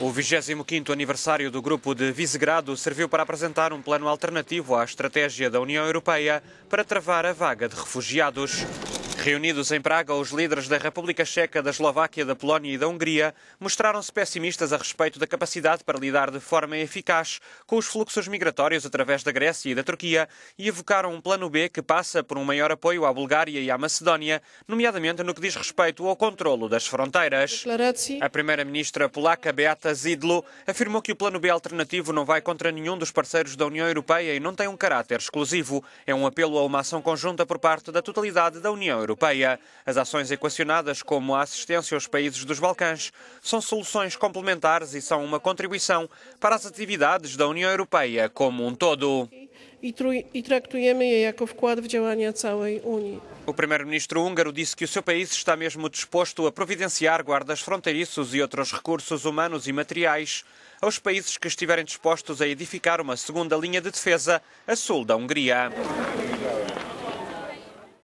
O 25º aniversário do Grupo de Visegrado serviu para apresentar um plano alternativo à estratégia da União Europeia para travar a vaga de refugiados. Reunidos em Praga, os líderes da República Checa, da Eslováquia, da Polónia e da Hungria mostraram-se pessimistas a respeito da capacidade para lidar de forma eficaz com os fluxos migratórios através da Grécia e da Turquia e evocaram um plano B que passa por um maior apoio à Bulgária e à Macedónia, nomeadamente no que diz respeito ao controlo das fronteiras. A primeira-ministra polaca Beata Zidlo afirmou que o plano B alternativo não vai contra nenhum dos parceiros da União Europeia e não tem um caráter exclusivo. É um apelo a uma ação conjunta por parte da totalidade da União Europeia. Europeia. As ações equacionadas como a assistência aos países dos Balcãs são soluções complementares e são uma contribuição para as atividades da União Europeia como um todo. O primeiro-ministro húngaro disse que o seu país está mesmo disposto a providenciar guardas fronteiriços e outros recursos humanos e materiais aos países que estiverem dispostos a edificar uma segunda linha de defesa a sul da Hungria.